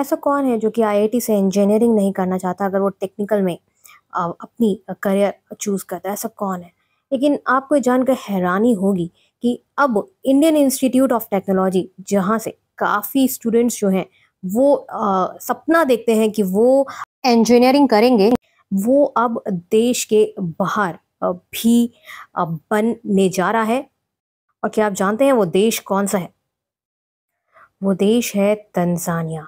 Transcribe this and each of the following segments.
ऐसा कौन है जो कि आईआईटी से इंजीनियरिंग नहीं करना चाहता अगर वो टेक्निकल में अपनी करियर चूज़ करता है ऐसा कौन है लेकिन आपको जानकर हैरानी होगी कि अब इंडियन इंस्टीट्यूट ऑफ टेक्नोलॉजी जहाँ से काफ़ी स्टूडेंट्स जो हैं वो आ, सपना देखते हैं कि वो इंजीनियरिंग करेंगे वो अब देश के बाहर भी बनने जा रहा है और क्या आप जानते हैं वो देश कौन सा है वो देश है Tanzania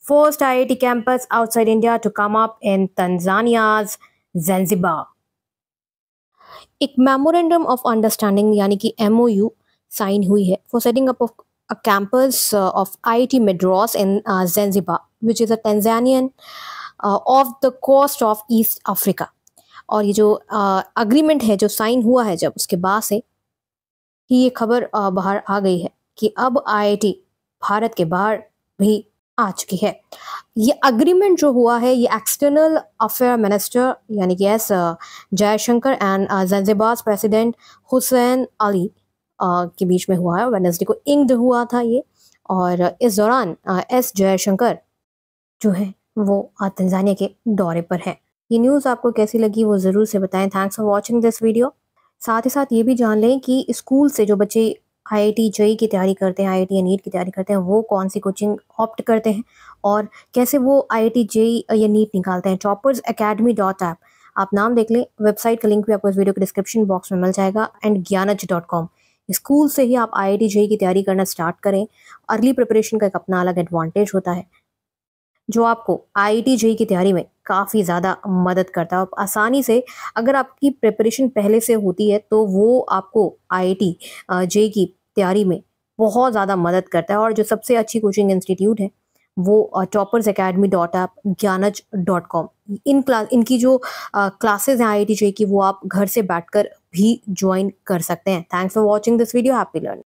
first IIT campus outside India to come up in Tanzania's Zanzibar. एक मेमोरेंडम ऑफ अंडरस्टैंडिंग यानी कि एम साइन हुई है for setting up of a campus of I T Madras in Zanzibar which is a Tanzanian off the coast of East Africa और ये जो agreement uh, है जो साइन हुआ है जब उसके बाद से ही ये खबर uh, बाहर आ गई है कि अब आईआईटी भारत के बाहर भी आज की है ये अग्रीमेंट जो हुआ है ये एक्सटर्नल अफेयर मिनिस्टर यानी कि S uh, Jaishankar and Zanzibar president Hussein Ali uh, के बीच में हुआ है वेनसडे को इंग्ड हुआ था ये और इस दौरान एस uh, जयशंकर जो है वो तंजानिया के दौरे पर है ये न्यूज़ आपको कैसी लगी वो ज़रूर से बताएं thanks for watching this video साथ ही साथ ये भी जान लें कि स्कूल से जो बच्चे आईआईटी जेई e की तैयारी करते हैं आईआईटी या नीट की तैयारी करते हैं वो कौन सी कोचिंग ऑप्ट करते हैं और कैसे वो आईआईटी आई e या नीट निकालते हैं चॉपर्स अकेडमी डॉट ऐप आप नाम देख लें वेबसाइट का लिंक भी आपको इस वीडियो के डिस्क्रिप्शन बॉक्स में मिल जाएगा and Gyanj dot com school से ही आप आई आई जेई की तैयारी करना स्टार्ट करें अर्ली प्रिपरेशन का एक अपना अलग एडवांटेज होता है जो आपको आई टी जेई की तैयारी में काफ़ी ज़्यादा मदद करता है आसानी से अगर आपकी प्रिपरेशन पहले से होती है तो वो आपको आई टी जेई की तैयारी में बहुत ज़्यादा मदद करता है और जो सबसे अच्छी कोचिंग इंस्टीट्यूट है वो toppers academy dot app Gyanj dot com इन क्लास इनकी जो क्लासेज हैं आई आई टी जे की वो आप घर से बैठकर भी ज्वाइन कर सकते हैं thanks for watching this video happy learning